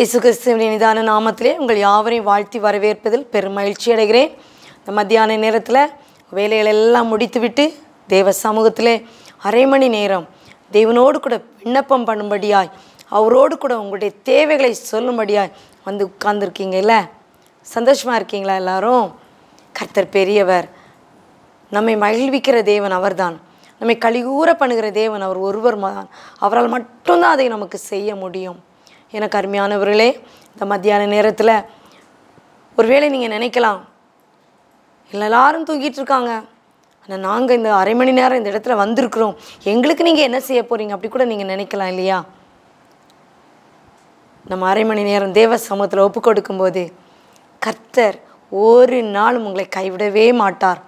இயேசு கிறிஸ்துவின் நிதான நாமத்திலே உங்கள் யாவரையும் வாழ்த்தி வரவேற்பதில் பெரும் மகிழ்ச்சி அடைகிறேன் இந்த மத்தியான நேரத்தில் வேலைகள் எல்லாம் முடித்துவிட்டு தேவ சமூகத்தில் அரை மணி நேரம் தேவனோடு கூட விண்ணப்பம் பண்ணும்படியாய் அவரோடு கூட உங்களுடைய தேவைகளை சொல்லும்படியாய் வந்து உட்கார்ந்துருக்கீங்கல்ல சந்தோஷமாக இருக்கீங்களா எல்லாரும் கர்த்தர் பெரியவர் நம்மை மகிழ்விக்கிற தேவன் அவர்தான் நம்மை கழிவூற பண்ணுகிற தேவன் அவர் ஒருவர் அவரால் மட்டும்தான் அதை நமக்கு செய்ய முடியும் எனக்கு அருமையானவர்களே இந்த மத்தியான நேரத்தில் ஒருவேளை நீங்கள் நினைக்கலாம் இல்லை எல்லாரும் தூங்கிட்டு இருக்காங்க ஆனால் நாங்கள் இந்த அரை மணி நேரம் இந்த இடத்துல வந்திருக்கிறோம் எங்களுக்கு நீங்கள் என்ன செய்ய போகிறீங்க அப்படி கூட நீங்கள் நினைக்கலாம் இல்லையா நம்ம அரை மணி நேரம் தேவ சமூகத்தில் ஒப்பு கொடுக்கும்போது கர்த்தர் ஒரு நாளும் உங்களை கைவிடவே மாட்டார்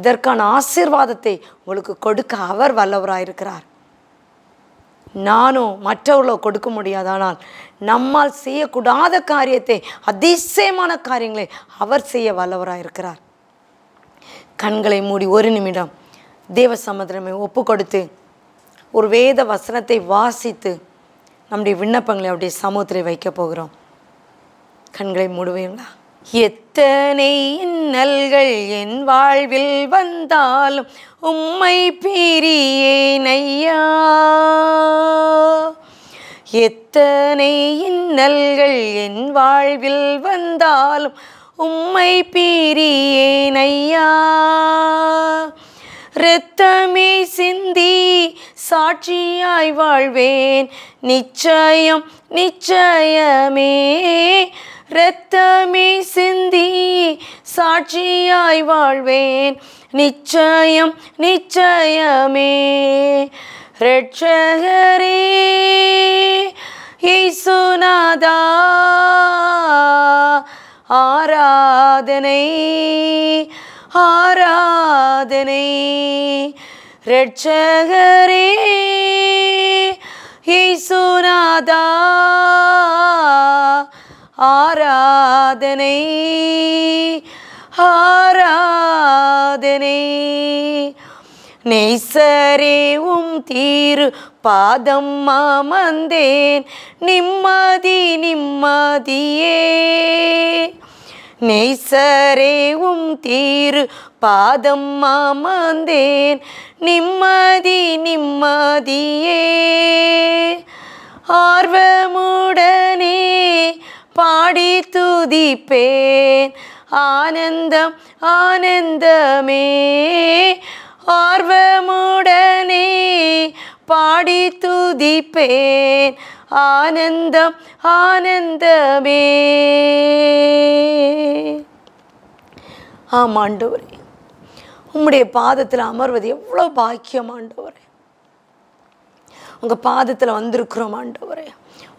இதற்கான ஆசீர்வாதத்தை உங்களுக்கு கொடுக்க அவர் வல்லவராக இருக்கிறார் நானும் மற்றவர்களோ கொடுக்க முடியாதானால் நம்மால் செய்யக்கூடாத காரியத்தை அதிசயமான காரியங்களை அவர் செய்ய வல்லவராக இருக்கிறார் கண்களை மூடி ஒரு நிமிடம் தேவ சமுதிரமே ஒப்பு கொடுத்து ஒரு வேத வசனத்தை வாசித்து நம்முடைய விண்ணப்பங்களை அப்படியே சமூகத்தில் வைக்கப் போகிறோம் கண்களை மூடுவீங்களா எத்தனை இன்னல்கள் என் வாழ்வில் வந்தாலும் உம்மை பிரியேன் ஐயா எத்தனை இன்னல்கள் என் வாழ்வில் வந்தாலும் உம்மை பிரியேன் ஐயா இரத்தமே சிந்தி சாட்சியாய் வாழ்வேன் நிச்சயம் நிச்சயமே இரத்தமே சிந்தி சாட்சியாய் வாழ்வேன் நிச்சயம் நிச்சயமே ரட்சகரே ஈசுநாதா ஆராதனை ஆராதனை ரட்சகரே ஈசுநாதா ஆராதனை ஆராதனை நெய்சரே உம் தீரு பாதம் மாமந்தேன் நிம்மதி நிம்மதியே நெய்சரே உம் தீரு பாதம் மாமந்தேன் நிம்மதி நிம்மதியே ஆர்வமுடனே பாடி துதிப்பேன் ஆனந்தம் ஆனந்தமே ஆர்வமுடனே பாடி துதிப்பேன் ஆனந்தம் ஆனந்தமே ஆமாண்டவரே உம்முடைய பாதத்தில் அமர்வது எவ்வளோ பாக்கியம் ஆண்டவரே உங்கள் பாதத்தில் வந்திருக்கிறோம் ஆண்டவரே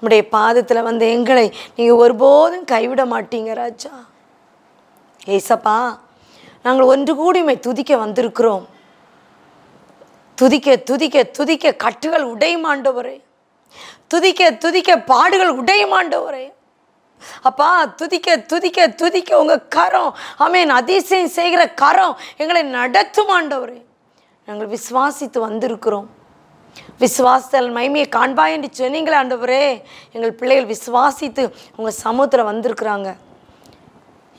உம்முடைய பாதத்தில் வந்து எங்களை நீங்கள் ஒருபோதும் கைவிட மாட்டீங்க ராஜா ஏசப்பா நாங்கள் ஒன்று கூடியுமை துதிக்க வந்திருக்கிறோம் துதிக்க துதிக்க துதிக்க கட்டுகள் உடையுமாண்டவரே துதிக்க துதிக்க பாடுகள் உடையுமாண்டவரே அப்பா துதிக்க துதிக்க துதிக்க உங்கள் கரம் ஆமேன் அதிசயம் செய்கிற கரம் எங்களை நடத்துமாண்டவரே நாங்கள் விசுவாசித்து வந்திருக்கிறோம் விசுவாசத்தில் மைமையை காண்பா என்று சொன்னீங்களே ஆண்டவரே எங்கள் பிள்ளைகள் விசுவாசித்து உங்கள் சமூகத்தில் வந்திருக்கிறாங்க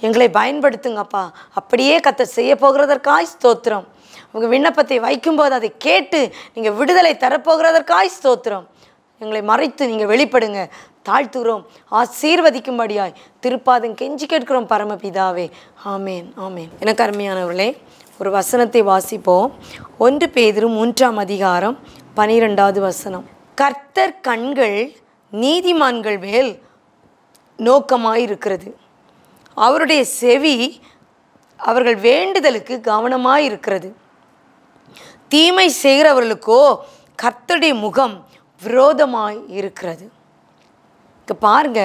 எங்களை பயன்படுத்துங்கப்பா அப்படியே கத்த செய்ய போகிறதற்காய் ஸ்தோத்திரம் உங்கள் விண்ணப்பத்தை வைக்கும்போது அதை கேட்டு நீங்கள் விடுதலை தரப்போகிறதற்காய் ஸ்தோத்திரம் எங்களை மறைத்து நீங்கள் வெளிப்படுங்க தாழ்த்துகிறோம் ஆசீர்வதிக்கும்படியாய் திருப்பாதம் கெஞ்சி கேட்கிறோம் பரமபிதாவே ஆமேன் ஆமேன் எனக்கு அருமையானவர்களே ஒரு வசனத்தை வாசிப்போம் ஒன்று பேதிரும் மூன்றாம் அதிகாரம் பனிரெண்டாவது வசனம் கர்த்தர் கண்கள் நீதிமான்கள் மேல் நோக்கமாயிருக்கிறது அவருடைய செவி அவர்கள் வேண்டுதலுக்கு கவனமாயிருக்கிறது தீமை செய்கிறவர்களுக்கோ கர்த்தருடைய முகம் விரோதமாய் இருக்கிறது இப்போ பாருங்க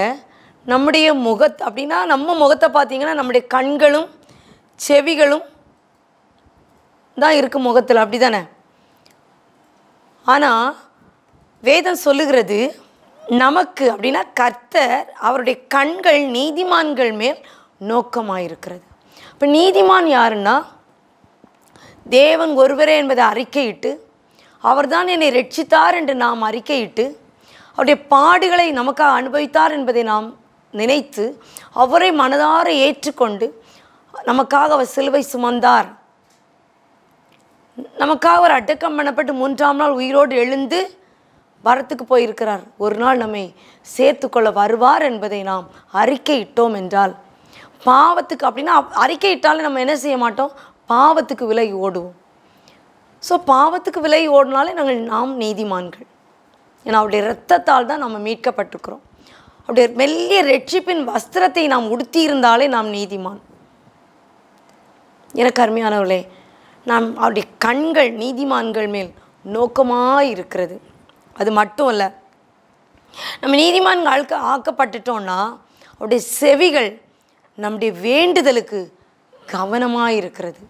நம்முடைய முகத் அப்படின்னா நம்ம முகத்தை பார்த்தீங்கன்னா நம்முடைய கண்களும் செவிகளும் தான் இருக்குது முகத்தில் அப்படி தானே ஆனால் வேதம் சொல்லுகிறது நமக்கு அப்படின்னா கர்த்தர் அவருடைய கண்கள் நீதிமான்கள் மேல் நோக்கமாக இருக்கிறது இப்போ நீதிமான் யாருன்னா தேவன் ஒருவரே என்பதை அறிக்கையிட்டு அவர்தான் என்னை ரட்சித்தார் என்று நாம் அறிக்கையிட்டு அவருடைய பாடுகளை நமக்காக அனுபவித்தார் என்பதை நாம் நினைத்து அவரை மனதார ஏற்றுக்கொண்டு நமக்காக அவர் சிலுவை சுமந்தார் நமக்காக ஒரு அடக்கம் பண்ணப்பட்டு மூன்றாம் நாள் உயிரோடு எழுந்து வரத்துக்கு போயிருக்கிறார் ஒரு நாள் நம்மை சேர்த்து கொள்ள வருவார் என்பதை நாம் அறிக்கையிட்டோம் என்றால் பாவத்துக்கு அப்படின்னா அறிக்கையிட்டாலும் நம்ம என்ன செய்ய மாட்டோம் பாவத்துக்கு விலை ஓடுவோம் ஸோ பாவத்துக்கு விலை ஓடினாலே நாங்கள் நாம் நீதிமான்கள் ஏன்னா அவருடைய இரத்தத்தால் தான் நம்ம மீட்கப்பட்டிருக்கிறோம் அப்படி மெல்லிய ரட்சிப்பின் வஸ்திரத்தை நாம் உடுத்தியிருந்தாலே நாம் நீதிமான் எனக்கு அருமையானவர்களே நாம் அவருடைய கண்கள் நீதிமான்கள் மேல் நோக்கமாக இருக்கிறது அது மட்டும் இல்லை நம்ம நீதிமான்கள் ஆக்கப்பட்டுட்டோம்னா அவருடைய செவிகள் நம்முடைய வேண்டுதலுக்கு கவனமாக இருக்கிறது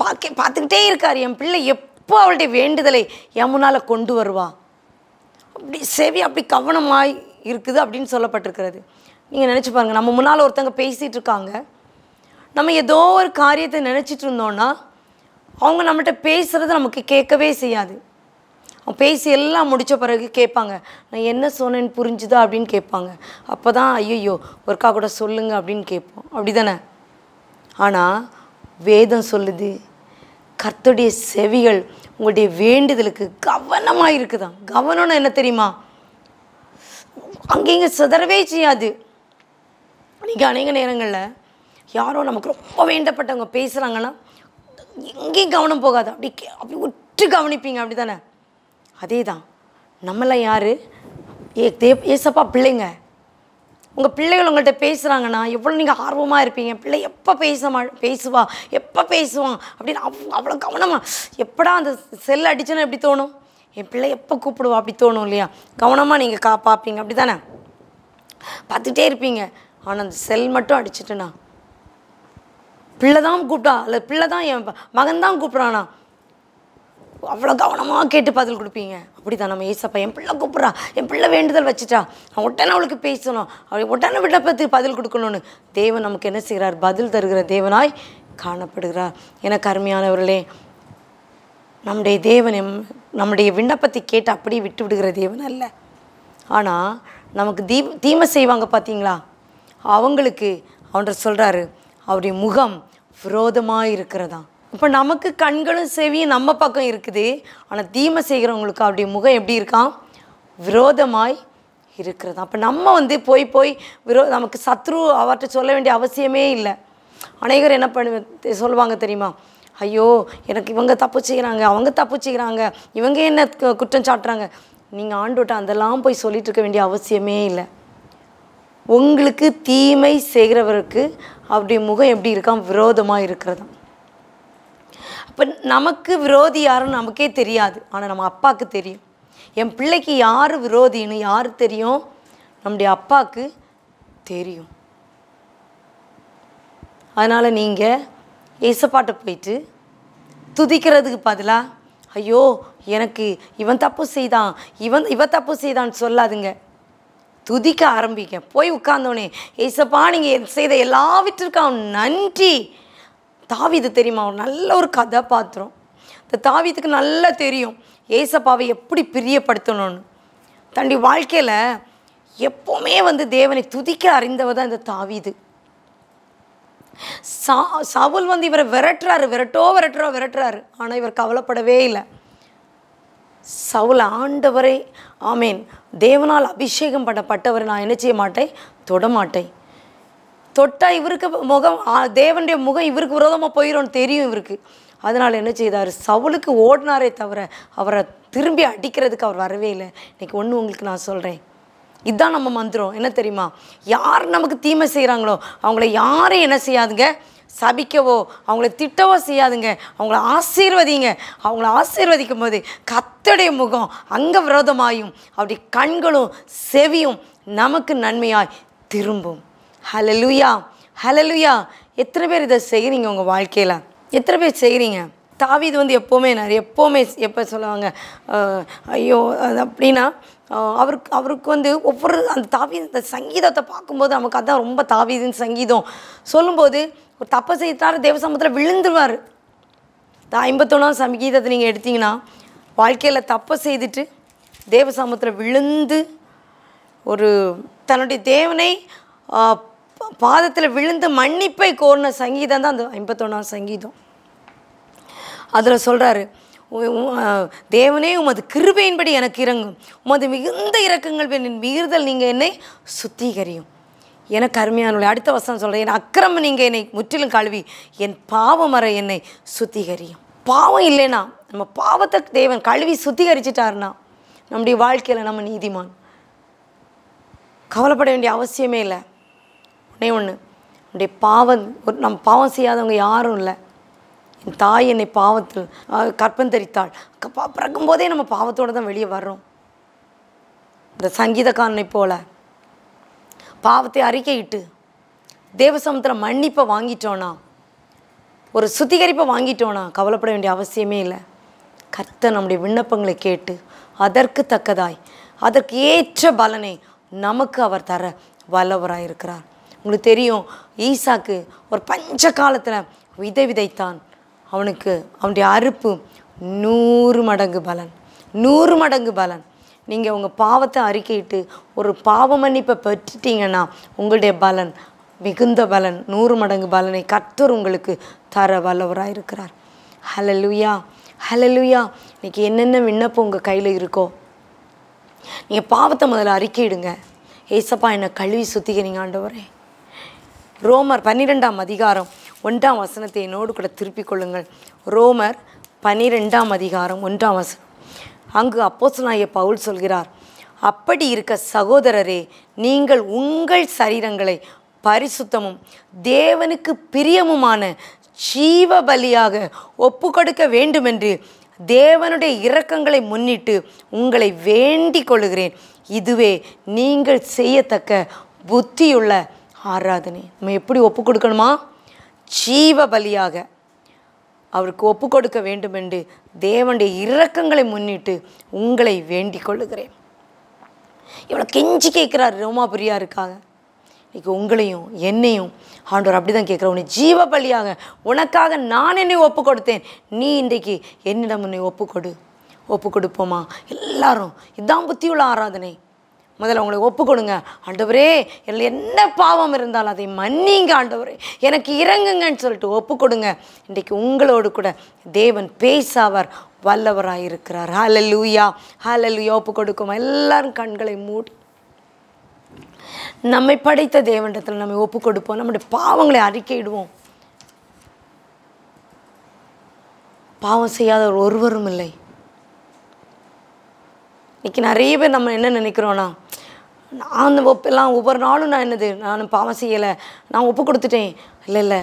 பார்க்க பார்த்துக்கிட்டே இருக்கார் என் பிள்ளை எப்போ அவளுடைய வேண்டுதலை என் முன்னால் கொண்டு வருவா அப்படி செவி அப்படி கவனமாய் இருக்குது அப்படின்னு சொல்லப்பட்டிருக்கிறது நீங்கள் நினச்சி பாருங்கள் நம்ம முன்னால் ஒருத்தங்க பேசிகிட்டு இருக்காங்க நம்ம ஏதோ ஒரு காரியத்தை நினச்சிட்டு இருந்தோம்னா அவங்க நம்மகிட்ட பேசுகிறது நமக்கு கேட்கவே செய்யாது அவன் பேசி எல்லாம் முடித்த பிறகு கேட்பாங்க நான் என்ன சொன்னேன்னு புரிஞ்சுதா அப்படின்னு கேட்பாங்க அப்போ தான் ஐயோ ஒருக்கா கூட சொல்லுங்க அப்படின்னு கேட்போம் அப்படி தானே ஆனால் வேதம் சொல்லுது கர்த்துடைய செவிகள் உங்களுடைய வேண்டுதலுக்கு கவனமாக இருக்குதான் கவனம்னா என்ன தெரியுமா இங்கே சிதறவே செய்யாது இன்றைக்கி அநேக நேரங்களில் யாரோ நமக்கு ரொம்ப வேண்டப்பட்டவங்க பேசுகிறாங்கன்னா எங்கேயும் கவனம் போகாது அப்படி அப்படி உற்று கவனிப்பீங்க அப்படி தானே அதே தான் நம்மளாம் யார் ஏ தே ஏசப்பா பிள்ளைங்க உங்கள் பிள்ளைகள் உங்கள்கிட்ட பேசுகிறாங்கன்னா எவ்வளோ நீங்கள் ஆர்வமாக இருப்பீங்க பிள்ளை எப்போ பேச மா பேசுவா எப்போ பேசுவான் அப்படின்னு அவ் அவ்வளோ கவனமாக எப்படா அந்த செல் அடிச்சுன்னா எப்படி தோணும் என் பிள்ளை எப்போ கூப்பிடுவா அப்படி தோணும் இல்லையா கவனமாக நீங்கள் கா பார்ப்பீங்க அப்படி தானே பார்த்துட்டே இருப்பீங்க ஆனால் அந்த செல் மட்டும் அடிச்சிட்டுண்ணா பிள்ளை தான் கூப்பிட்டா இல்லை பிள்ளை தான் என் மகன் தான் கூப்பிட்றானா அவ்வளோ கவனமாக கேட்டு பதில் கொடுப்பீங்க அப்படி தான் நம்ம ஏசப்பா என் பிள்ளை கூப்பிட்றா என் பிள்ளை வேண்டுதல் வச்சுட்டா நான் உடனே அவளுக்கு பேசணும் அவளை உடனே விண்ணப்பத்துக்கு பதில் கொடுக்கணும்னு தேவன் நமக்கு என்ன செய்கிறார் பதில் தருகிற தேவனாய் காணப்படுகிறார் என கருமையானவர்களே நம்முடைய தேவன் நம்முடைய விண்ணப்பத்தை கேட்டு அப்படியே விட்டு விடுகிற தேவன் அல்ல ஆனால் நமக்கு தீ தீமை செய்வாங்க பார்த்தீங்களா அவங்களுக்கு அவன்கிட்ட சொல்கிறாரு அவருடைய முகம் விரோதமாக இருக்கிறதா இப்போ நமக்கு கண்களும் செவியும் நம்ம பக்கம் இருக்குது ஆனால் தீமை செய்கிறவங்களுக்கு அவருடைய முகம் எப்படி இருக்கான் விரோதமாய் இருக்கிறதா அப்போ நம்ம வந்து போய் போய் விரோ நமக்கு சத்ரு அவர்கிட்ட சொல்ல வேண்டிய அவசியமே இல்லை அநேகர் என்ன பண்ணு சொல்லுவாங்க தெரியுமா ஐயோ எனக்கு இவங்க தப்பு செய்கிறாங்க அவங்க தப்பு செய்கிறாங்க இவங்க என்ன குற்றம் சாட்டுறாங்க நீங்கள் விட்டால் அதெல்லாம் போய் சொல்லிட்டு இருக்க வேண்டிய அவசியமே இல்லை உங்களுக்கு தீமை செய்கிறவருக்கு அப்படி முகம் எப்படி இருக்கான் விரோதமாக இருக்கிறது அப்போ நமக்கு விரோதி யாருன்னு நமக்கே தெரியாது ஆனால் நம்ம அப்பாவுக்கு தெரியும் என் பிள்ளைக்கு யார் விரோதின்னு யார் தெரியும் நம்முடைய அப்பாவுக்கு தெரியும் அதனால் நீங்கள் இசப்பாட்டை போயிட்டு துதிக்கிறதுக்கு பதிலாக ஐயோ எனக்கு இவன் தப்பு செய்தான் இவன் இவன் தப்பு செய்தான்னு சொல்லாதுங்க துதிக்க ஆரம்பிங்க போய் உட்கார்ந்தோடனே ஏசப்பா நீங்கள் செய்த எல்லாவற்றிற்கும் நன்றி தாவிது தெரியுமா ஒரு நல்ல ஒரு கதாபாத்திரம் இந்த தாவிதுக்கு நல்லா தெரியும் ஏசப்பாவை எப்படி பிரியப்படுத்தணும்னு தண்டி வாழ்க்கையில் எப்போவுமே வந்து தேவனை துதிக்க அறிந்தவ தான் இந்த தாவிது சா சவுல் வந்து இவரை விரட்டுறாரு விரட்டோ விரட்டுறோ விரட்டுறாரு ஆனால் இவர் கவலைப்படவே இல்லை சவுல ஆண்டவரை ஆமீன் தேவனால் அபிஷேகம் பண்ணப்பட்டவர் நான் என்ன செய்ய மாட்டேன் தொடமாட்டேன் தொட்டால் இவருக்கு முகம் தேவனுடைய முகம் இவருக்கு விரோதமாக போயிடும் தெரியும் இவருக்கு அதனால் என்ன செய்தார் சவுளுக்கு ஓடினாரே தவிர அவரை திரும்பி அடிக்கிறதுக்கு அவர் வரவே இல்லை இன்றைக்கி ஒன்று உங்களுக்கு நான் சொல்கிறேன் இதுதான் நம்ம மந்திரம் என்ன தெரியுமா யார் நமக்கு தீமை செய்கிறாங்களோ அவங்கள யாரும் என்ன செய்யாதுங்க சபிக்கவோ அவங்கள திட்டவோ செய்யாதுங்க அவங்கள ஆசீர்வதிங்க அவங்கள ஆசீர்வதிக்கும் போது கத்தடைய முகம் அங்க விரோதமாயும் அப்படி கண்களும் செவியும் நமக்கு நன்மையாய் திரும்பும் ஹலலுயா ஹலலுயா எத்தனை பேர் இதை செய்கிறீங்க உங்கள் வாழ்க்கையில் எத்தனை பேர் செய்கிறீங்க தாவிது வந்து எப்போவுமே நிறைய எப்போவுமே எப்போ சொல்லுவாங்க ஐயோ அது அப்படின்னா அவருக்கு அவருக்கு வந்து ஒவ்வொரு அந்த தாவி அந்த சங்கீதத்தை பார்க்கும்போது நமக்கு அதான் ரொம்ப தாவிதுன்னு சங்கீதம் சொல்லும்போது ஒரு தப்பை செய்தார் தேவசமத்தில் விழுந்துருவார் ஐம்பத்தொன்னாம் சங்கீதத்தை நீங்கள் எடுத்திங்கன்னா வாழ்க்கையில் தப்பை செய்துட்டு தேவசமத்தில் விழுந்து ஒரு தன்னுடைய தேவனை பாதத்தில் விழுந்து மன்னிப்பை கோரின சங்கீதம் தான் அந்த ஐம்பத்தொன்னாம் சங்கீதம் அதில் சொல்கிறாரு தேவனே உமது கிருபையின்படி எனக்கு இறங்கும் உமது மிகுந்த இறக்கங்கள் என் மீறுதல் நீங்கள் என்னை சுத்திகரியும் எனக்கு அருமையானுள்ள அடுத்த வசனம் சொல்கிறேன் என் அக்கிரமம் நீங்கள் என்னை முற்றிலும் கழுவி என் பாவம் வர என்னை சுத்திகரியும் பாவம் இல்லைனா நம்ம பாவத்தை தேவன் கழுவி சுத்திகரிச்சிட்டாருனா நம்முடைய வாழ்க்கையில் நம்ம நீதிமான் கவலைப்பட வேண்டிய அவசியமே இல்லை ஒன்றே ஒன்று நம்முடைய பாவம் நம்ம பாவம் செய்யாதவங்க யாரும் இல்லை தாய் என்னை பாவத்தில் கற்பந்தரித்தாள் பிறக்கும் போதே நம்ம பாவத்தோடு தான் வெளியே வர்றோம் இந்த சங்கீதக்காரனை போல பாவத்தை அறிக்கையிட்டு தேவசமத்தில் மன்னிப்பை வாங்கிட்டோன்னா ஒரு சுத்திகரிப்பை வாங்கிட்டோன்னா கவலைப்பட வேண்டிய அவசியமே இல்லை கர்த்த நம்முடைய விண்ணப்பங்களை கேட்டு அதற்கு தக்கதாய் அதற்கு ஏற்ற பலனை நமக்கு அவர் தர வல்லவராக இருக்கிறார் உங்களுக்கு தெரியும் ஈசாக்கு ஒரு பஞ்ச காலத்தில் விதை விதைத்தான் அவனுக்கு அவனுடைய அறுப்பு நூறு மடங்கு பலன் நூறு மடங்கு பலன் நீங்கள் உங்கள் பாவத்தை அறிக்கையிட்டு ஒரு பாவ மன்னிப்பை பெற்றுட்டீங்கன்னா உங்களுடைய பலன் மிகுந்த பலன் நூறு மடங்கு பலனை கத்தர் உங்களுக்கு தர வல்லவராக இருக்கிறார் ஹலலுயா ஹலலுயா இன்னைக்கு என்னென்ன விண்ணப்பம் உங்கள் கையில் இருக்கோ நீங்கள் பாவத்தை முதல்ல அறிக்கையிடுங்க ஏசப்பா என்னை கழுவி சுத்திக்கிறீங்க ஆண்டவரே ரோமர் பன்னிரெண்டாம் அதிகாரம் ஒன்றாம் வசனத்தை என்னோடு கூட திருப்பிக் கொள்ளுங்கள் ரோமர் பனிரெண்டாம் அதிகாரம் ஒன்றாம் வசனம் அங்கு அப்போசனாய பவுல் சொல்கிறார் அப்படி இருக்க சகோதரரே நீங்கள் உங்கள் சரீரங்களை பரிசுத்தமும் தேவனுக்கு பிரியமுமான ஜீவ பலியாக ஒப்பு கொடுக்க வேண்டுமென்று தேவனுடைய இரக்கங்களை முன்னிட்டு உங்களை வேண்டிக் கொள்கிறேன் இதுவே நீங்கள் செய்யத்தக்க புத்தியுள்ள ஆராதனை நம்ம எப்படி ஒப்பு கொடுக்கணுமா ஜீவ பலியாக அவருக்கு ஒப்பு கொடுக்க வேண்டும் என்று தேவனுடைய இரக்கங்களை முன்னிட்டு உங்களை வேண்டிக் கொள்ளுகிறேன் இவ்வளோ கெஞ்சி கேட்குறாரு ரோமாபுரியாக இருக்காங்க இன்றைக்கி உங்களையும் என்னையும் ஆண்டவர் அப்படி தான் கேட்குற உன்னை ஜீவ பலியாக உனக்காக நான் என்னை ஒப்பு கொடுத்தேன் நீ இன்றைக்கு என்னிடம் உன்னை ஒப்பு கொடு ஒப்பு கொடுப்போமா எல்லாரும் இதான் புத்தியுள்ள ஆராதனை முதல்ல உங்களை ஒப்பு கொடுங்க ஆண்டவரே இல்லை என்ன பாவம் இருந்தாலும் அதை மன்னிங்க ஆண்டவரே எனக்கு இறங்குங்கன்னு சொல்லிட்டு ஒப்பு கொடுங்க இன்றைக்கு உங்களோடு கூட தேவன் பேசாவார் வல்லவராக இருக்கிறார் ஹலலூயா ஹலலூயா ஒப்பு கொடுக்கும் எல்லாரும் கண்களை மூடி நம்மை படைத்த தேவனிடத்தில் நம்ம ஒப்பு கொடுப்போம் நம்முடைய பாவங்களை அறிக்கையிடுவோம் பாவம் செய்யாதவர் ஒருவரும் இல்லை இன்றைக்கி நிறைய பேர் நம்ம என்ன நினைக்கிறோன்னா நான் ஒப்பெல்லாம் ஒவ்வொரு நாளும் நான் என்னது நான் பாவம் செய்யலை நான் ஒப்பு கொடுத்துட்டேன் இல்லை இல்லை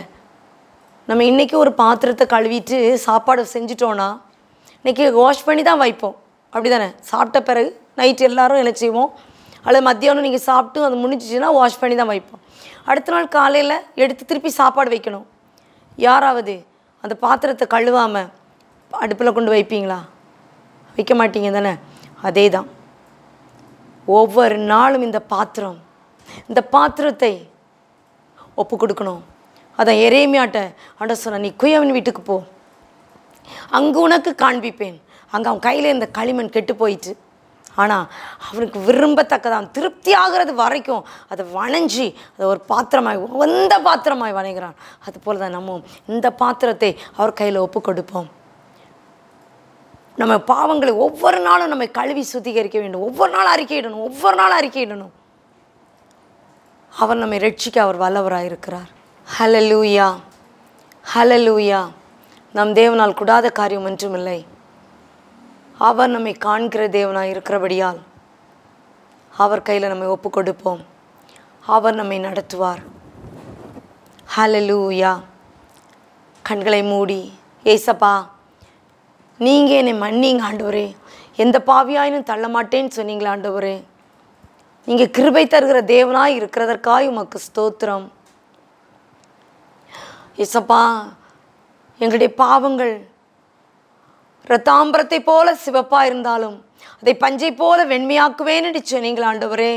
நம்ம இன்றைக்கி ஒரு பாத்திரத்தை கழுவிட்டு சாப்பாடு செஞ்சிட்டோன்னா இன்றைக்கி வாஷ் பண்ணி தான் வைப்போம் அப்படி தானே சாப்பிட்ட பிறகு நைட்டு எல்லோரும் என்ன செய்வோம் அல்லது மத்தியானம் நீங்கள் சாப்பிட்டு அது முடிஞ்சிச்சுன்னா வாஷ் பண்ணி தான் வைப்போம் அடுத்த நாள் காலையில் எடுத்து திருப்பி சாப்பாடு வைக்கணும் யாராவது அந்த பாத்திரத்தை கழுவாமல் அடுப்பில் கொண்டு வைப்பீங்களா வைக்க மாட்டீங்க தானே அதே தான் ஒவ்வொரு நாளும் இந்த பாத்திரம் இந்த பாத்திரத்தை ஒப்பு கொடுக்கணும் அதான் எரேமியாட்ட அட சொல்ல நீ குயவன் வீட்டுக்கு போ அங்கே உனக்கு காண்பிப்பேன் அங்கே அவன் கையில் இருந்த களிமண் கெட்டு போயிட்டு ஆனால் அவனுக்கு விரும்பத்தக்கதான் திருப்தி ஆகிறது வரைக்கும் அதை வணஞ்சி அதை ஒரு பாத்திரமாய் வந்த பாத்திரமாய் அது போல் தான் நம்ம இந்த பாத்திரத்தை அவர் கையில் ஒப்பு கொடுப்போம் நம்ம பாவங்களை ஒவ்வொரு நாளும் நம்ம கழுவி சுத்திகரிக்க வேண்டும் ஒவ்வொரு நாளும் அறிக்கையிடணும் ஒவ்வொரு நாளும் அறிக்கையிடணும் அவர் நம்மை ரட்சிக்க அவர் வல்லவராக இருக்கிறார் ஹல லூயா ஹல லூயா நம் தேவனால் கூடாத காரியம் ஒன்றுமில்லை அவர் நம்மை காண்கிற தேவனாக இருக்கிறபடியால் அவர் கையில் நம்மை ஒப்பு கொடுப்போம் அவர் நம்மை நடத்துவார் ஹலலூயா கண்களை மூடி ஏசப்பா நீங்கள் என்னை மன்னிங்க ஆண்டவரே எந்த பாவியாயினும் தள்ள மாட்டேன்னு சொன்னீங்களா ஆண்டவரே நீங்கள் கிருபை தருகிற தேவனாய் இருக்கிறதற்காய் உமக்கு ஸ்தோத்திரம் இசப்பா எங்களுடைய பாவங்கள் ரத்தாம்பரத்தை போல சிவப்பாக இருந்தாலும் அதை பஞ்சை போல வெண்மையாக்குவேன் சொன்னீங்களா ஆண்டவரே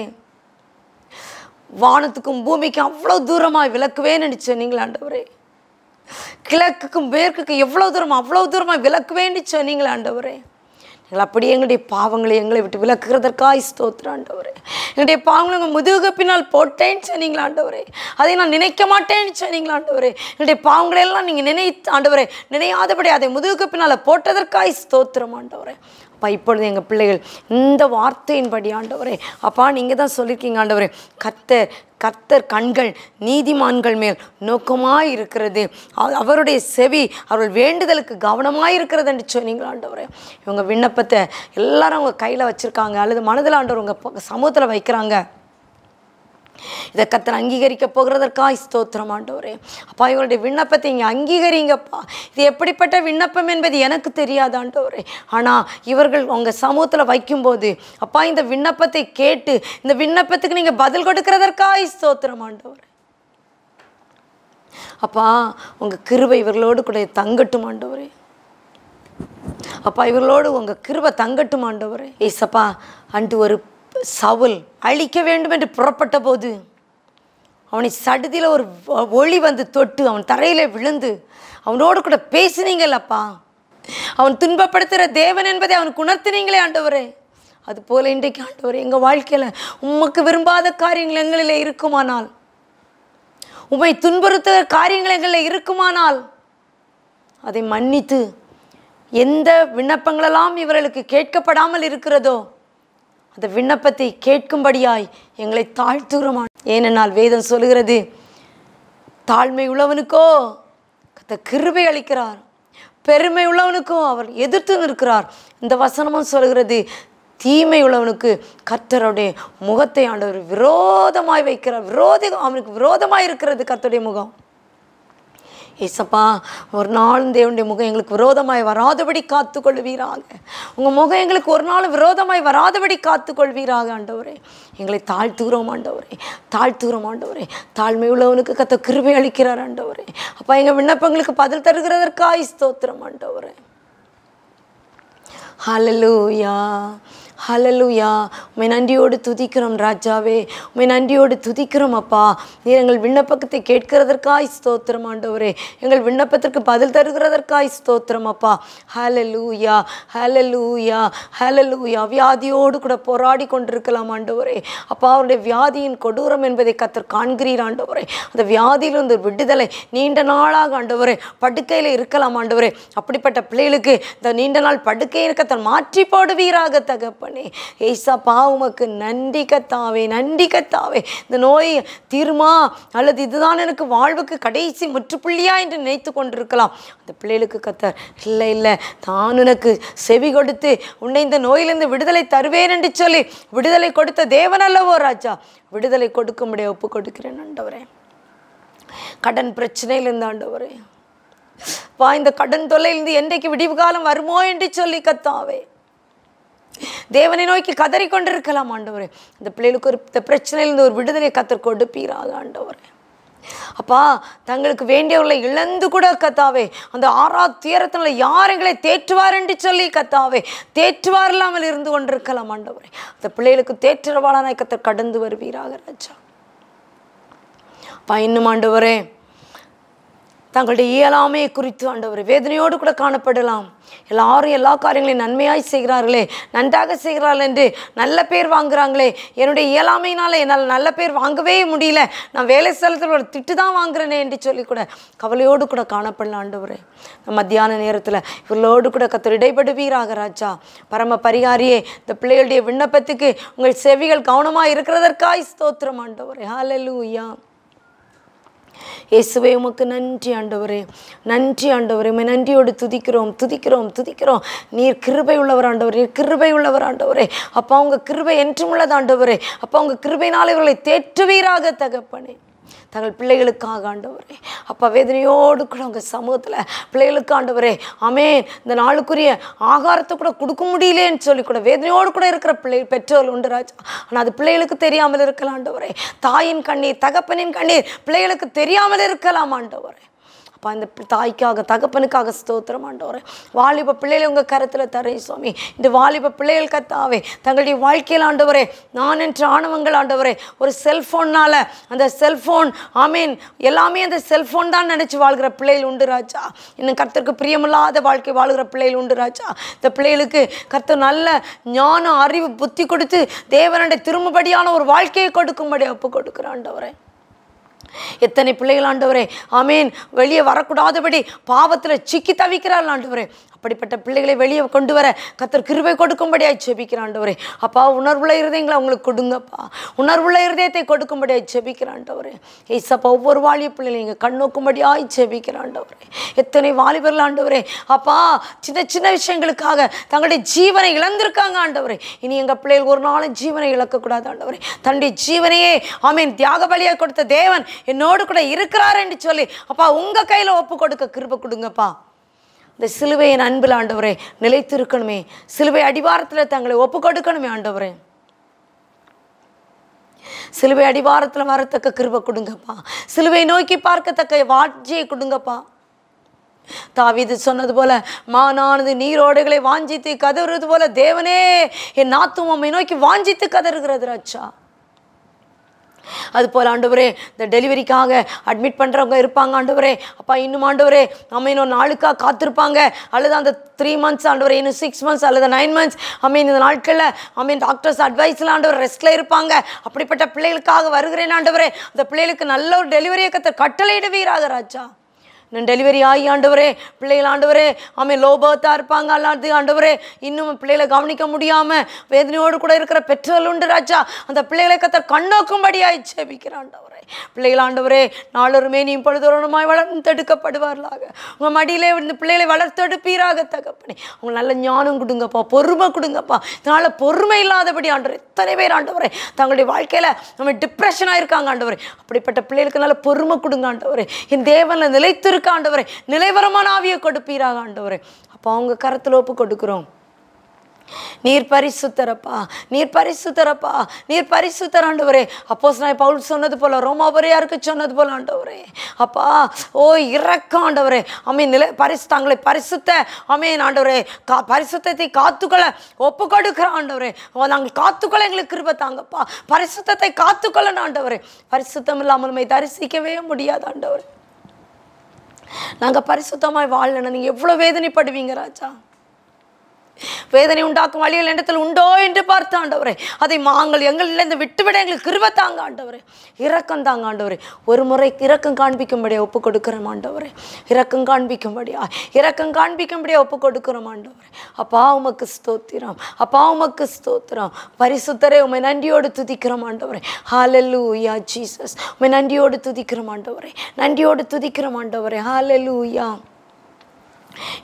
வானத்துக்கும் பூமிக்கும் அவ்வளோ தூரமாக விளக்குவேன் சொன்னீங்களா ஆண்டவரே கிழக்குக்கும் மேற்குக்கும் எவ்வளோ தூரம் அவ்வளோ தூரமாக விளக்கு வேண்டி சொன்னீங்களே ஆண்டவரே நீங்கள் அப்படியே எங்களுடைய பாவங்களை எங்களை விட்டு விலக்குறதற்காய் ஸ்தோத்திரம் ஆண்டவரே எங்களுடைய பாவங்களை உங்கள் முதுகு பின்னால் போட்டேன்னு சொன்னீங்களா ஆண்டவரே அதை நான் நினைக்க மாட்டேன்னு சொன்னீங்களா ஆண்டவரே என்னுடைய பாவங்களை எல்லாம் நீங்கள் நினை ஆண்டவரே நினையாதபடி அதை முதுகு பின்னால் போட்டதற்காய் ஸ்தோத்திரம் ஆண்டவரே அப்பா இப்பொழுது எங்கள் பிள்ளைகள் இந்த வார்த்தையின்படி ஆண்டவரே அப்பா நீங்கள் தான் சொல்லியிருக்கீங்க ஆண்டவரே கத்த கர்த்தர் கண்கள் நீதிமான்கள் மேல் நோக்கமாக இருக்கிறது அவருடைய செவி அவர்கள் வேண்டுதலுக்கு கவனமாக இருக்கிறது என்று சொன்னீங்களா ஆண்டவரே இவங்க விண்ணப்பத்தை எல்லாரும் அவங்க கையில் வச்சுருக்காங்க அல்லது மனதில் ஆண்டவர் உங்கள் சமூகத்தில் வைக்கிறாங்க இதை கத்தர் அங்கீகரிக்க போகிறதற்காக ஸ்தோத்திரம் ஆண்டவரே அப்பா இவருடைய விண்ணப்பத்தை இங்கே அங்கீகரிங்கப்பா இது எப்படிப்பட்ட விண்ணப்பம் என்பது எனக்கு தெரியாது ஆண்டவரே ஆனால் இவர்கள் உங்கள் சமூகத்தில் வைக்கும்போது அப்பா இந்த விண்ணப்பத்தை கேட்டு இந்த விண்ணப்பத்துக்கு நீங்கள் பதில் கொடுக்கிறதற்காக ஸ்தோத்திரம் ஆண்டவரே அப்பா உங்கள் கிருபை இவர்களோடு கூட தங்கட்டும் ஆண்டவரே அப்பா இவர்களோடு உங்கள் கிருபை தங்கட்டும் ஆண்டவரே ஏசப்பா அன்று ஒரு சவுல் அழிக்க வேண்டும் என்று புறப்பட்ட போது அவனை சடுதியில் ஒரு ஒளி வந்து தொட்டு அவன் தரையில் விழுந்து அவனோடு கூட பேசினீங்களப்பா அவன் துன்பப்படுத்துகிற தேவன் என்பதை அவனுக்கு உணர்த்தினீங்களே ஆண்டவரே அதுபோல் இன்றைக்கு ஆண்டவர் எங்கள் வாழ்க்கையில் உமக்கு விரும்பாத காரியங்கள் எங்களில் இருக்குமானால் உமை துன்புறுத்துகிற காரியங்கள் எங்களில் இருக்குமானால் அதை மன்னித்து எந்த விண்ணப்பங்களெல்லாம் இவர்களுக்கு கேட்கப்படாமல் இருக்கிறதோ அந்த விண்ணப்பத்தை கேட்கும்படியாய் எங்களை தாழ்த்துகிறோமான ஏனென்னால் வேதம் சொல்கிறது தாழ்மை உள்ளவனுக்கோ கத்த கிருபை அளிக்கிறார் பெருமை உள்ளவனுக்கும் அவர் எதிர்த்து நிற்கிறார் இந்த வசனமும் சொல்கிறது தீமை உள்ளவனுக்கு கர்த்தருடைய முகத்தை ஆண்டவர் விரோதமாய் வைக்கிறார் விரோத அவனுக்கு விரோதமாக இருக்கிறது கர்த்தருடைய முகம் ஏசப்பா ஒரு நாளும் தேவனுடைய முகம் எங்களுக்கு விரோதமாய் வராதபடி காத்து கொள்வீராக உங்கள் முகம் எங்களுக்கு ஒரு நாள் விரோதமாய் வராதபடி காத்து கொள்வீராக ஆண்டவரே எங்களை தாழ்த்துகிறோம் ஆண்டவரே தாழ்த்துகிறோம் ஆண்டவரே தாழ்மை உள்ளவனுக்கு கத்த கிருபை அளிக்கிறார் ஆண்டவரே அப்போ எங்கள் விண்ணப்பங்களுக்கு பதில் தருகிறதற்காய் ஸ்தோத்திரம் ஆண்டவரே ஹலலூயா ஹலலுயா உண்மை நன்றியோடு துதிக்கிறோம் ராஜாவே உண்மை நன்றியோடு துதிக்கிறோம் அப்பா நீ எங்கள் விண்ணப்பத்தை கேட்கிறதற்காய் ஸ்தோத்திரம் ஆண்டவரே எங்கள் விண்ணப்பத்திற்கு பதில் தருகிறதற்காய் ஸ்தோத்திரம் அப்பா ஹலலூயா ஹலலூயா ஹலலூயா வியாதியோடு கூட போராடி கொண்டிருக்கலாம் ஆண்டவரே அப்பா அவருடைய வியாதியின் கொடூரம் என்பதை கத்தர் காண்கிறீர் ஆண்டவரே அந்த வியாதியிலிருந்து விடுதலை நீண்ட நாளாக ஆண்டவரே படுக்கையில் இருக்கலாம் ஆண்டவரே அப்படிப்பட்ட பிள்ளைகளுக்கு இந்த நீண்ட நாள் படுக்கை இருக்க மாற்றி போடுவீராக தகப்ப தகப்பனே ஏசா உமக்கு நன்றி கத்தாவே நன்றி கத்தாவே இந்த நோய் தீர்மா அல்லது இதுதான் எனக்கு வாழ்வுக்கு கடைசி முற்றுப்புள்ளியா என்று நினைத்து கொண்டிருக்கலாம் அந்த பிள்ளைகளுக்கு கத்தார் இல்லை இல்லை தான் உனக்கு செவி கொடுத்து உன்னை இந்த நோயிலிருந்து விடுதலை தருவேன் என்று சொல்லி விடுதலை கொடுத்த தேவன் அல்லவோ ராஜா விடுதலை கொடுக்க முடியாது ஒப்பு கொடுக்கிறேன் ஆண்டவரே கடன் பிரச்சனையிலிருந்து ஆண்டவரே வா இந்த கடன் தொல்லையிலிருந்து என்றைக்கு விடிவு காலம் வருமோ என்று சொல்லி கத்தாவே தேவனை நோக்கி கதறி கொண்டிருக்கலாம் ஆண்டவரே இந்த பிள்ளைகளுக்கு ஒரு இந்த பிரச்சனையிலிருந்து ஒரு விடுதலை கத்தர் கொடுப்பீராக ஆண்டவரே அப்பா தங்களுக்கு வேண்டியவர்களை இழந்து கூட கத்தாவே அந்த ஆறா தீரத்தினால் யார் எங்களை தேற்றுவார் என்று சொல்லி கத்தாவே தேற்றுவார் இல்லாமல் இருந்து கொண்டிருக்கலாம் ஆண்டவரே அந்த பிள்ளைகளுக்கு தேற்றுவாளான கத்தர் கடந்து வருவீராக ராஜா அப்பா இன்னும் ஆண்டவரே தங்களுடைய இயலாமையை குறித்து ஆண்டவர் வேதனையோடு கூட காணப்படலாம் எல்லாரும் எல்லா காரியங்களையும் நன்மையாய் செய்கிறார்களே நன்றாக செய்கிறார்கள் என்று நல்ல பேர் வாங்குகிறாங்களே என்னுடைய இயலாமையினால் என்னால் நல்ல பேர் வாங்கவே முடியல நான் வேலை ஸ்தலத்தில் ஒரு திட்டு தான் வாங்குறேனே என்று சொல்லி கூட கவலையோடு கூட காணப்படலாம் ஆண்டவரே மத்தியான நேரத்தில் இவர்களோடு கூட கத்தர் இடைபடுவீராக ராஜா பரம பரிகாரியே இந்த பிள்ளைகளுடைய விண்ணப்பத்துக்கு உங்கள் செவிகள் கவனமாக இருக்கிறதற்காய் ஸ்தோத்திரம் ஆண்டவரே ஹலலூயா இயேசுவே உமக்கு நன்றி ஆண்டவரே நன்றி ஆண்டவரே உமை நன்றியோடு துதிக்கிறோம் துதிக்கிறோம் துதிக்கிறோம் நீர் கிருபை உள்ளவர் ஆண்டவர் நீர் கிருபை உள்ளவர் ஆண்டவரே அப்போ அவங்க கிருபை என்றும் உள்ளதாண்டவரே அப்போ அவங்க கிருபை நாளை இவர்களை தேற்றுவீராக தகப்பனே தங்கள் பிள்ளைகளுக்காக ஆண்டவரே அப்பா வேதனையோடு கூட உங்கள் சமூகத்தில் பிள்ளைகளுக்கு ஆண்டவரே அமேன் இந்த நாளுக்குரிய ஆகாரத்தை கூட கொடுக்க முடியலேன்னு சொல்லி கூட வேதனையோடு கூட இருக்கிற பிள்ளை பெற்றோர்கள் உண்டு ராஜா ஆனால் அது பிள்ளைகளுக்கு தெரியாமல் இருக்கலாம் ஆண்டவரே தாயின் கண்ணீர் தகப்பனின் கண்ணீர் பிள்ளைகளுக்கு தெரியாமல் இருக்கலாம் ஆண்டவரே அப்பா இந்த தாய்க்காக தகப்பனுக்காக ஸ்தோத்திரம் ஆண்டவரே வாலிப பிள்ளைகளை உங்கள் கருத்தில் தரேன் சுவாமி இந்த வாலிப பிள்ளைகள் கத்தாவே தங்களுடைய வாழ்க்கையில் ஆண்டவரே நான் என்ற ஆணவங்கள் ஆண்டவரே ஒரு செல்ஃபோன்னால் அந்த செல்ஃபோன் ஆமீன் எல்லாமே அந்த செல்ஃபோன் தான் நினச்சி வாழ்கிற பிள்ளைகள் உண்டு ராஜா இன்னும் கர்த்தருக்கு பிரியமில்லாத வாழ்க்கை வாழ்கிற பிள்ளைகள் உண்டு ராஜா இந்த பிள்ளைகளுக்கு கர்த்தர் நல்ல ஞானம் அறிவு புத்தி கொடுத்து தேவனுடைய திரும்பபடியான ஒரு வாழ்க்கையை கொடுக்கும்படி ஒப்பு கொடுக்குறாண்டவரேன் எத்தனை பிள்ளைகள் ஆண்டவரே ஆமீன் வெளியே வரக்கூடாதபடி பாவத்தில் சிக்கி தவிக்கிறாள் ஆண்டவரே அப்படிப்பட்ட பிள்ளைகளை வெளியே கொண்டு வர கத்தர் கிருபை கொடுக்கும்படியாக செபிக்கிறாண்டவரே அப்பா உணர்வுள்ள இருதயங்களை அவங்களுக்கு கொடுங்கப்பா உணர்வுள்ள இருதயத்தை கொடுக்கும்படியாக செபிக்கிறாண்டவரே ஏசப்பா ஒவ்வொரு வாலிய பிள்ளைகளை நீங்கள் கண்ணோக்கும்படியாய் செபிக்கிறாண்டவரே எத்தனை வாலிபர்கள் ஆண்டவரே அப்பா சின்ன சின்ன விஷயங்களுக்காக தங்களுடைய ஜீவனை இழந்திருக்காங்க ஆண்டவரே இனி எங்கள் பிள்ளைகள் ஒரு நாளும் ஜீவனை இழக்கக்கூடாது ஆண்டவரே தன்னுடைய ஜீவனையே ஆமீன் தியாக பலியாக கொடுத்த தேவன் என்னோடு கூட இருக்கிறார் என்று சொல்லி அப்பா உங்கள் கையில் ஒப்பு கொடுக்க கிருப கொடுங்கப்பா இந்த சிலுவையின் அன்பில் ஆண்டவரே நிலைத்திருக்கணுமே சிலுவை அடிவாரத்தில் தங்களை ஒப்பு கொடுக்கணுமே ஆண்டவரே சிலுவை அடிவாரத்தில் வரத்தக்க கிருப கொடுங்கப்பா சிலுவை நோக்கி பார்க்கத்தக்க வாட்சியை கொடுங்கப்பா தாவிது சொன்னது போல மானானது நீரோடைகளை வாஞ்சித்து கதறுவது போல தேவனே என் நாத்துவம்மை நோக்கி வாஞ்சித்து கதறுகிறது ராச்சா அது அதுபோல் ஆண்டவரே இந்த டெலிவரிக்காக அட்மிட் பண்ணுறவங்க இருப்பாங்க ஆண்டவரே அப்பா இன்னும் ஆண்டவரே நம்ம இன்னொரு நாளுக்காக காத்திருப்பாங்க அல்லது அந்த த்ரீ மந்த்ஸ் ஆண்டவரே இன்னும் சிக்ஸ் மந்த்ஸ் அல்லது நைன் மந்த்ஸ் ஐ இந்த நாட்களில் ஐ டாக்டர்ஸ் அட்வைஸில் ஆண்டவர் ரெஸ்ட்டில் இருப்பாங்க அப்படிப்பட்ட பிள்ளைகளுக்காக வருகிறேன் ஆண்டவரே அந்த பிள்ளைகளுக்கு நல்ல ஒரு டெலிவரியை கத்த கட்டளையிடுவீராக ராஜா டெலிவரி ஆகி ஆண்டவரே பிள்ளைகள் ஆண்டவரே அவன் லோ இருப்பாங்க அல்லாது ஆண்டவரே இன்னும் பிள்ளைகளை கவனிக்க முடியாமல் வேதனையோடு கூட இருக்கிற பெற்றோர்கள் உண்டு ராஜா அந்த பிள்ளைகளை கத்தர் கண்ணோக்கும்படியாய் செபிக்கிறான் ஆண்டவரே பிள்ளைகள் ஆண்டவரே நாளொருமே நீ பொழுதோரணமாய் வளர்த்தெடுக்கப்படுவார்களாக உங்கள் மடியிலே இந்த பிள்ளைகளை வளர்த்தெடுப்பீராக தகப்பனே அவங்க நல்ல ஞானம் கொடுங்கப்பா பொறுமை கொடுங்கப்பா இதனால் பொறுமை இல்லாதபடி ஆண்டவர் எத்தனை பேர் ஆண்டவரே தங்களுடைய வாழ்க்கையில் நம்ம டிப்ரெஷனாக இருக்காங்க ஆண்டவரே அப்படிப்பட்ட பிள்ளைகளுக்கு நல்ல பொறுமை கொடுங்க ஆண்டவரே என் தேவனில் நிலைத்திரு கொடுத்துருக்கு ஆண்டவரே நிலைவரமான ஆவியை கொடுப்பீராக ஆண்டவரே அப்போ அவங்க கரத்தில் ஒப்பு கொடுக்குறோம் நீர் பரிசுத்தரப்பா நீர் பரிசுத்தரப்பா நீர் பரிசுத்தர் ஆண்டவரே அப்போ நான் பவுல் சொன்னது போல ரோமாபுரியாருக்கு சொன்னது போல ஆண்டவரே அப்பா ஓ இறக்கம் ஆண்டவரே அமீன் நிலை பரிசு தாங்களை பரிசுத்த அமீன் ஆண்டவரே கா பரிசுத்தத்தை காத்துக்கொள்ள ஒப்பு கொடுக்குற ஆண்டவரே நாங்கள் காத்துக்கொள்ள எங்களுக்கு கிருப தாங்கப்பா பரிசுத்தத்தை காத்துக்கொள்ள ஆண்டவரே பரிசுத்தம் இல்லாமல் தரிசிக்கவே முடியாது ஆண்டவரே நாங்கள் பரிசுத்தமாய் வாழலைன்னா நீங்கள் எவ்வளோ வேதனைப்படுவீங்க ராஜா வேதனை உண்டாக்கும் வழிகள் என்னிடத்தில் உண்டோ என்று பார்த்து ஆண்டவரே அதை மாங்கள் எங்களிலிருந்து விட்டுவிட எங்களுக்கு கிருவ தாங்க ஆண்டவரே இரக்கம் தாங்க ஆண்டவரே ஒரு முறை இரக்கம் காண்பிக்கும்படியா ஒப்பு கொடுக்குறோம் ஆண்டவரே இரக்கம் காண்பிக்கும்படியா இரக்கம் காண்பிக்கும்படியா ஒப்பு கொடுக்குறோம் ஆண்டவரே அப்பா உமக்கு ஸ்தோத்திரம் அப்பா உமக்கு ஸ்தோத்திரம் பரிசுத்தரே உமை நன்றியோடு துதிக்கிறோம் ஆண்டவரே ஹாலலு யா ஜீசஸ் உமை நன்றியோடு துதிக்கிறோம் ஆண்டவரே நன்றியோடு துதிக்கிறோம் ஆண்டவரே ஹாலலு யா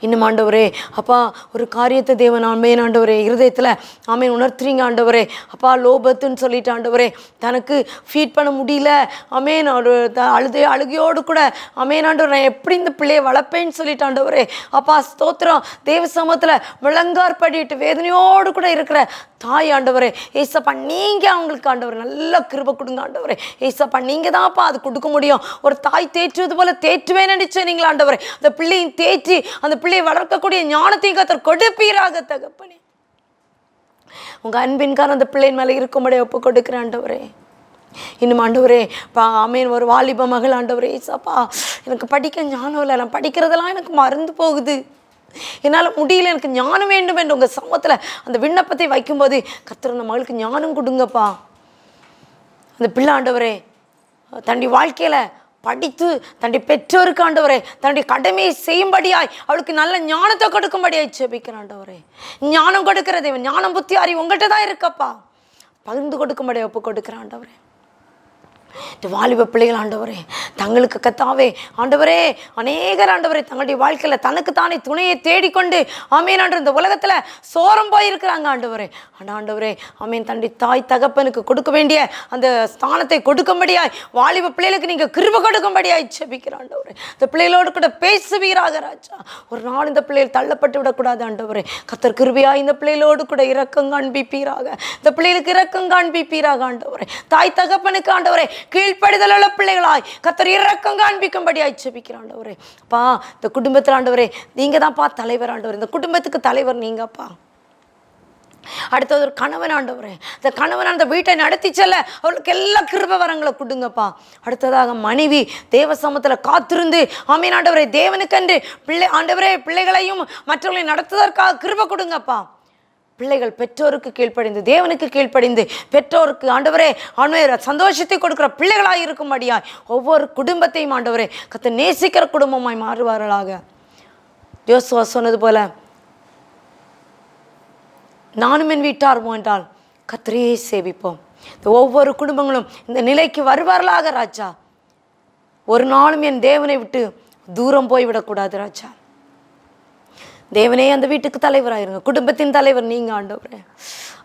இன்னும் ஆண்டவரே அப்பா ஒரு காரியத்தை தேவன் ஆமேன் ஆண்டவரே இருதயத்தில் ஆமேன் உணர்த்துறீங்க ஆண்டவரே அப்பா லோபத்துன்னு சொல்லிட்டு ஆண்டவரே தனக்கு ஃபீட் பண்ண முடியல அமேன் ஒரு அழுது அழுகையோடு கூட அமேன் ஆண்டவர் நான் எப்படி இந்த பிள்ளையை வளர்ப்பேன்னு சொல்லிட்டு ஆண்டவரே அப்பா ஸ்தோத்திரம் தேவ சமூகத்தில் படிட்டு வேதனையோடு கூட இருக்கிற தாய் ஆண்டவரே ஏசப்பா நீங்கள் அவங்களுக்கு ஆண்டவர் நல்ல கிருப கொடுங்க ஆண்டவரே ஏசப்பா நீங்கள் தான்ப்பா அது கொடுக்க முடியும் ஒரு தாய் தேற்றுவது போல தேற்றுவேன் நினைச்சேன் நீங்கள் ஆண்டவரே அந்த பிள்ளையும் தேற்றி அந்த பிள்ளையை வளர்க்கக்கூடிய ஞானத்தையும் கத்தர் கொடுப்பீராக தகப்பனே உங்கள் அன்பின்காரன் அந்த பிள்ளையின் மேலே இருக்கும்படியே ஒப்பு கொடுக்குறேன் ஆண்டவரே இன்னும் ஆண்டவரே பா ஆமேன் ஒரு வாலிப மகள் ஆண்டவரே ஏசாப்பா எனக்கு படிக்க ஞானம் இல்லை நான் படிக்கிறதெல்லாம் எனக்கு மறந்து போகுது என்னால் முடியல எனக்கு ஞானம் வேண்டும் என்று உங்கள் சமூகத்தில் அந்த விண்ணப்பத்தை வைக்கும்போது கத்திர அந்த மகளுக்கு ஞானம் கொடுங்கப்பா அந்த பிள்ளாண்டவரே தன்னுடைய வாழ்க்கையில் படித்து தன்னுடைய பெற்றோருக்கு ஆண்டவரே தன்னுடைய கடமையை செய்யும்படியாய் அவளுக்கு நல்ல ஞானத்தை கொடுக்கும்படியாய் செபிக்கிற ஆண்டவரே ஞானம் கொடுக்கிறதே ஞானம் புத்தி அறிவு உங்கள்கிட்ட தான் இருக்கப்பா பகிர்ந்து கொடுக்கும்படியா ஒப்பு கொடுக்குற ஆண்டவரே இந்த வாலிப பிள்ளைகள் ஆண்டவரே தங்களுக்கு கத்தாவே ஆண்டவரே அநேகர் ஆண்டவரே தங்களுடைய வாழ்க்கையில் தானே துணையை தேடிக்கொண்டு ஆமீன் ஆண்டு இந்த உலகத்தில் சோரம் போயிருக்கிறாங்க ஆண்டவரே ஆனால் ஆண்டவரே ஆமீன் தன்னுடைய தாய் தகப்பனுக்கு கொடுக்க வேண்டிய அந்த ஸ்தானத்தை கொடுக்கும்படியாய் வாலிப பிள்ளைகளுக்கு நீங்கள் கிருப கொடுக்கும்படியாய் செபிக்கிற ஆண்டவரே இந்த பிள்ளைகளோடு கூட பேசுவீராக ராஜா ஒரு நாள் இந்த பிள்ளைகள் தள்ளப்பட்டு விடக்கூடாது ஆண்டவரே கத்தர் கிருபியாய் இந்த பிள்ளைகளோடு கூட இறக்கம் காண்பிப்பீராக இந்த பிள்ளைகளுக்கு இறக்கம் காண்பிப்பீராக ஆண்டவரே தாய் தகப்பனுக்கு ஆண்டவரே கீழ்ப்படுதல் உள்ள பிள்ளைகளாய் கத்தர் இறக்கம் காண்பிக்கும்படியாய் செபிக்கிற ஆண்டவரே அப்பா இந்த குடும்பத்தில் ஆண்டவரே நீங்கள் தான்ப்பா தலைவர் ஆண்டவர் இந்த குடும்பத்துக்கு தலைவர் நீங்கப்பா அடுத்தது ஒரு கணவன் ஆண்டவர் இந்த கணவன் அந்த வீட்டை நடத்தி செல்ல அவர்களுக்கு எல்லா கிருப வரங்களை கொடுங்கப்பா அடுத்ததாக மனைவி தேவ சமத்தில் காத்திருந்து ஆமீன் ஆண்டவரே தேவனுக்கென்று பிள்ளை ஆண்டவரே பிள்ளைகளையும் மற்றவர்களையும் நடத்துவதற்காக கிருப கொடுங்கப்பா பிள்ளைகள் பெற்றோருக்கு கீழ்ப்படிந்து தேவனுக்கு கீழ்ப்படிந்து பெற்றோருக்கு ஆண்டவரே ஆண்டவரே சந்தோஷத்தை கொடுக்குற பிள்ளைகளாக இருக்கும்படியாய் ஒவ்வொரு குடும்பத்தையும் ஆண்டவரே கத்த நேசிக்கிற குடும்பமாய் மாறுவார்களாக ஜோசுவா சொன்னது போல நானும் என் வீட்டார் என்றால் கத்திரியை சேவிப்போம் இந்த ஒவ்வொரு குடும்பங்களும் இந்த நிலைக்கு வருவார்களாக ராஜா ஒரு நாளும் என் தேவனை விட்டு தூரம் போய்விடக்கூடாது ராஜா தேவனே அந்த வீட்டுக்கு தலைவராக இருங்க குடும்பத்தின் தலைவர் நீங்கள் ஆண்டவரே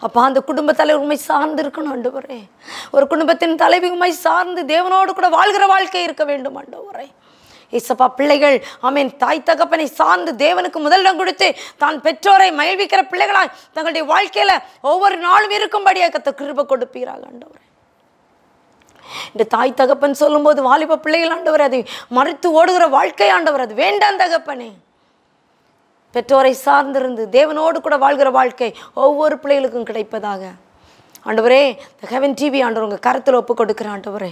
அப்போ அந்த குடும்ப தலைவர் உண்மை சார்ந்து இருக்கணும் ஆண்டவரே ஒரு குடும்பத்தின் தலைவி உண்மை சார்ந்து தேவனோடு கூட வாழ்கிற வாழ்க்கை இருக்க வேண்டும் ஆண்டவரே இசப்பா பிள்ளைகள் அமேன் தாய் தகப்பனை சார்ந்து தேவனுக்கு முதலிடம் கொடுத்து தான் பெற்றோரை மகிழ்விக்கிற பிள்ளைகளாய் தங்களுடைய வாழ்க்கையில் ஒவ்வொரு நாளும் இருக்கும்படியாக கத்த கிருப கொடுப்பீராக ஆண்டவரே இந்த தாய் தகப்பன் சொல்லும்போது வாலிப பிள்ளைகள் ஆண்டவர் அதை மறுத்து ஓடுகிற வாழ்க்கை ஆண்டவர் அது வேண்டாம் தகப்பனே பெற்றோரை சார்ந்திருந்து தேவனோடு கூட வாழ்கிற வாழ்க்கை ஒவ்வொரு பிள்ளைகளுக்கும் கிடைப்பதாக ஆண்டவரே இந்த ஹெவன் டிவி ஆண்டவர் உங்கள் கருத்தில் ஒப்பு கொடுக்குற ஆண்டவரே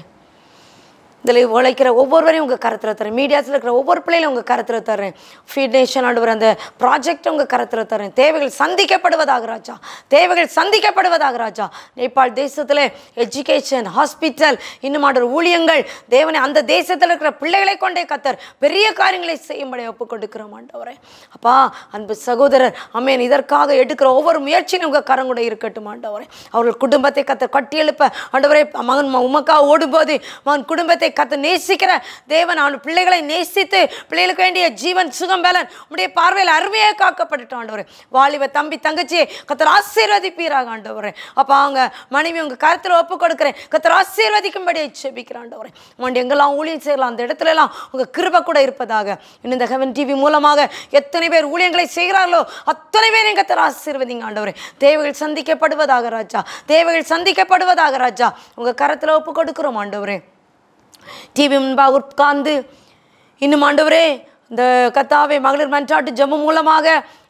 இதில் உழைக்கிற ஒவ்வொருவரையும் உங்கள் கருத்தில் தரேன் மீடியாஸில் இருக்கிற ஒவ்வொரு பிள்ளைகளும் உங்கள் கருத்தில் தரேன் ஃபீட் நேஷன் ஆண்டு அந்த ப்ராஜெக்ட் உங்கள் கருத்தில் தரேன் தேவைகள் சந்திக்கப்படுவதாக ராஜா தேவைகள் சந்திக்கப்படுவதாக ராஜா நேபாள் தேசத்தில் எஜுகேஷன் ஹாஸ்பிட்டல் இன்னும் ஆண்டு ஊழியங்கள் தேவனை அந்த தேசத்தில் இருக்கிற பிள்ளைகளை கொண்டே கத்தர் பெரிய காரியங்களை செய்யும்படி ஒப்பு கொடுக்கிறோம் ஆண்டவரே அப்பா அன்பு சகோதரர் அம்மையன் இதற்காக எடுக்கிற ஒவ்வொரு முயற்சியும் உங்கள் கூட இருக்கட்டும் ஆண்டவரே அவர்கள் குடும்பத்தை கத்தர் கட்டியெழுப்ப ஆண்டவரே மகன் உமக்கா ஓடும்போது மகன் குடும்பத்தை கத்து நேசிக்கிற தேவன் அவன் பிள்ளைகளை நேசித்து பிள்ளைகளுக்கு வேண்டிய ஜீவன் சுகம் பலன் உடைய பார்வையில் அருமையாக காக்கப்பட்டுட்டு ஆண்டவர் வாலிப தம்பி தங்கச்சி கத்தர் ஆசீர்வதிப்பீராக ஆண்டவர் அப்போ அவங்க மனைவி உங்கள் கருத்தில் ஒப்பு கொடுக்குறேன் கத்தர் ஆசீர்வதிக்கும்படியை செபிக்கிறேன் ஆண்டவர் உண்டு எங்கெல்லாம் ஊழியம் செய்யலாம் அந்த இடத்துல எல்லாம் உங்கள் கிருப கூட இருப்பதாக இன்னும் இந்த ஹெவன் டிவி மூலமாக எத்தனை பேர் ஊழியங்களை செய்கிறார்களோ அத்தனை பேரையும் கத்தர் ஆசீர்வதிங்க ஆண்டவர் தேவைகள் சந்திக்கப்படுவதாக ராஜா தேவைகள் சந்திக்கப்படுவதாக ராஜா உங்கள் கரத்தில் ஒப்பு கொடுக்குறோம் ஆண்டவரே டிவி முன்பாக உட்கார்ந்து இன்னும் ஆண்டவரே இந்த கத்தாவை மகளிர் மன்றாட்டு ஜம்மு மூலமாக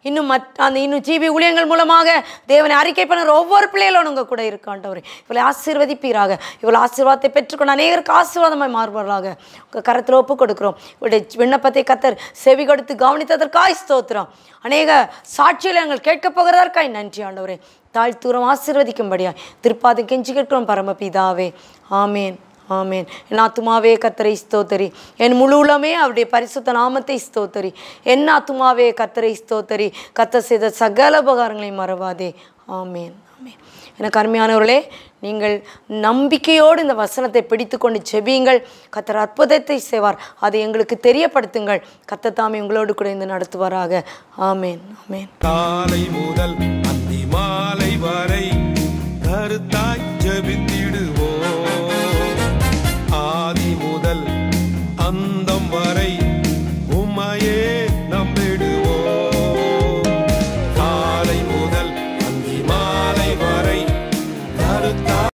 இன்னும் மத் அந்த இன்னும் ஜீவி ஊழியங்கள் மூலமாக தேவனை அறிக்கை பண்ணுற ஒவ்வொரு பிள்ளைகளும் உங்கள் கூட இருக்காண்டவர் இவளை ஆசீர்வதிப்பீராக இவ்வளோ ஆசீர்வாதத்தை பெற்றுக்கொண்டு அநேகருக்கு ஆசீர்வாதமாக மாறுபவர்களாக உங்கள் கரத்தில் ஒப்பு கொடுக்குறோம் இவருடைய விண்ணப்பத்தை கத்தர் செவி கொடுத்து கவனித்ததற்காய் ஸ்தோத்திரம் அநேக சாட்சியில் எங்கள் கேட்கப் போகிறதற்காய் நன்றி ஆண்டவரே தாழ்த்தூரம் ஆசீர்வதிக்கும்படியாய் திருப்பாதை கெஞ்சி கேட்கிறோம் பரமபிதாவே ஆமேன் ஆமேன் என் ஆத்துமாவே கத்தரை ஸ்தோத்தரி என் முழு உலமே அவருடைய பரிசுத்த நாமத்தை ஸ்தோத்தரி என் ஆத்துமாவே கத்தரை ஸ்தோத்தரி கத்த செய்த சகல உபகாரங்களை மறவாதே ஆமேன் ஆமேன் எனக்கு அருமையானவர்களே நீங்கள் நம்பிக்கையோடு இந்த வசனத்தை பிடித்து கொண்டு செபியுங்கள் கத்தர் அற்புதத்தை செய்வார் அதை எங்களுக்கு தெரியப்படுத்துங்கள் கத்த தாமே உங்களோடு கூட இருந்து நடத்துவாராக ஆமேன் ஆமேன் காலை முதல் அந்தி மாலை வரை கருத்தாய்